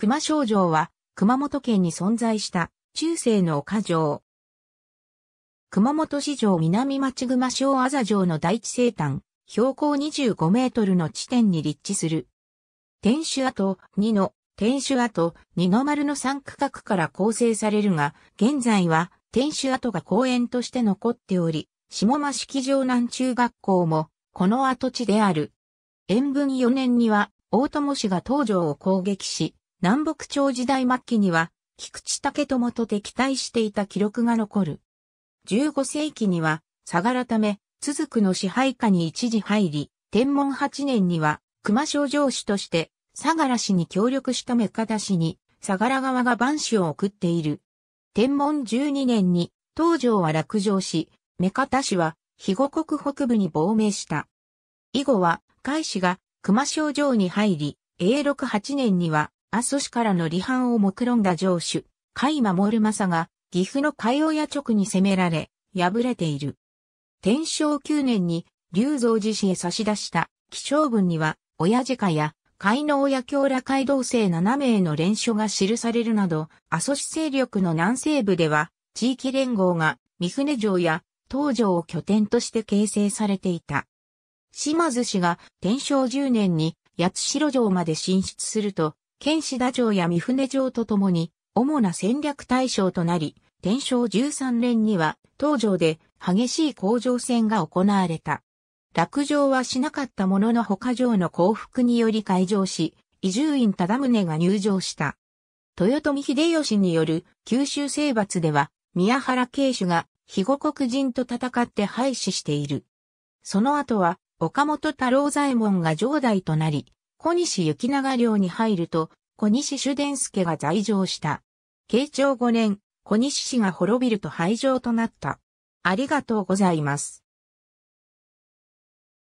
熊商城は、熊本県に存在した、中世の丘城。熊本市城南町熊小字城の第一生誕、標高25メートルの地点に立地する。天守跡2の、天守跡二の丸の3区画から構成されるが、現在は天守跡が公園として残っており、下間式城南中学校も、この跡地である。延文4年には、大友氏が東城を攻撃し、南北朝時代末期には、菊池武友と敵対していた記録が残る。15世紀には、相良ため、続くの支配下に一時入り、天文8年には、熊省城主として、相良氏に協力した目方氏に、相良側が万氏を送っている。天文12年に、東条は落城し、目方氏は、肥後国北部に亡命した。以後は、海氏が熊省城に入り、永禄8年には、阿蘇市からの離反を目論んだ城主、甲斐守政が、岐阜の海親直に攻められ、敗れている。天正9年に、龍造寺市へ差し出した、気象文には、親鹿や、海の親京羅街道生7名の連署が記されるなど、阿蘇市勢力の南西部では、地域連合が、三船城や、東城を拠点として形成されていた。島津氏が天正10年に八代城まで進出すると、剣士田城や三船城とともに、主な戦略対象となり、天正13年には、東城で激しい工場戦が行われた。落城はしなかったものの他城の降伏により開城し、伊集院忠宗が入城した。豊臣秀吉による九州征伐では、宮原慶主が肥後国人と戦って廃止している。その後は、岡本太郎左衛門が城代となり、小西行長寮に入ると、小西主伝助が在場した。慶長5年、小西氏が滅びると廃城となった。ありがとうございます。